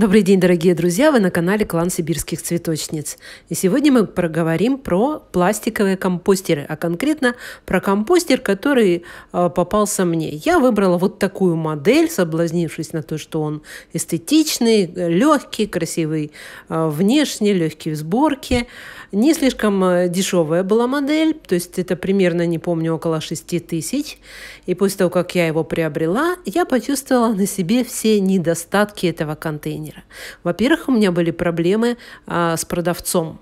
Добрый день, дорогие друзья! Вы на канале Клан Сибирских Цветочниц. И сегодня мы проговорим про пластиковые компостеры, а конкретно про компостер, который э, попался мне. Я выбрала вот такую модель, соблазнившись на то, что он эстетичный, легкий, красивый э, внешне, легкий в сборке. Не слишком а, дешевая была модель, то есть это примерно, не помню, около 6 тысяч. И после того, как я его приобрела, я почувствовала на себе все недостатки этого контейнера дизайнера. Во-первых, у меня были проблемы а, с продавцом.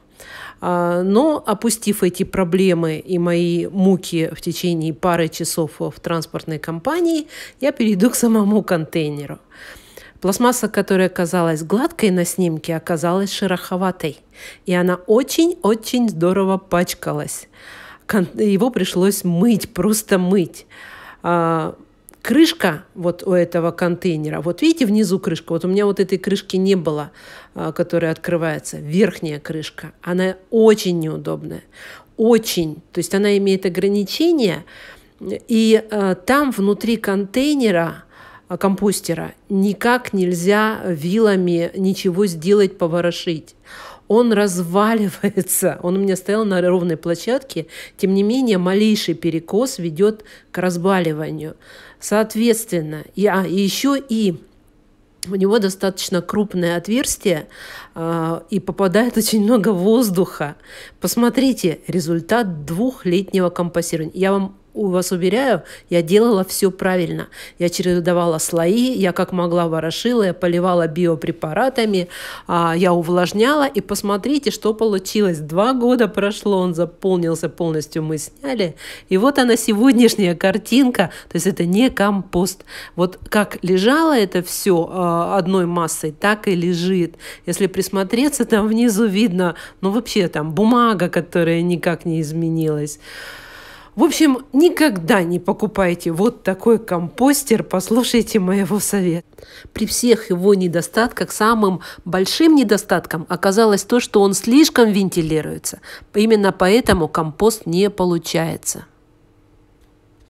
А, но опустив эти проблемы и мои муки в течение пары часов в транспортной компании, я перейду к самому контейнеру. Пластмасса, которая казалась гладкой на снимке, оказалась шероховатой, и она очень-очень здорово пачкалась. Его пришлось мыть, просто мыть а, крышка вот у этого контейнера, вот видите внизу крышка, вот у меня вот этой крышки не было, а, которая открывается, верхняя крышка, она очень неудобная, очень, то есть она имеет ограничения, и а, там внутри контейнера а, компостера никак нельзя вилами ничего сделать, поворошить он разваливается. Он у меня стоял на ровной площадке. Тем не менее, малейший перекос ведет к разваливанию. Соответственно, я а, и еще и у него достаточно крупное отверстие э, и попадает очень много воздуха. Посмотрите результат двухлетнего компостирования. Я вам вас уверяю, я делала все правильно. Я чередовала слои, я как могла ворошила, я поливала биопрепаратами, а, я увлажняла. И посмотрите, что получилось. Два года прошло, он заполнился полностью, мы сняли. И вот она сегодняшняя картинка. То есть это не компост. Вот как лежало это все а, одной массой, так и лежит. Если присмотреться, там внизу видно, ну вообще там бумага, которая никак не изменилась. В общем, никогда не покупайте вот такой компостер, послушайте моего совета. При всех его недостатках самым большим недостатком оказалось то, что он слишком вентилируется. Именно поэтому компост не получается.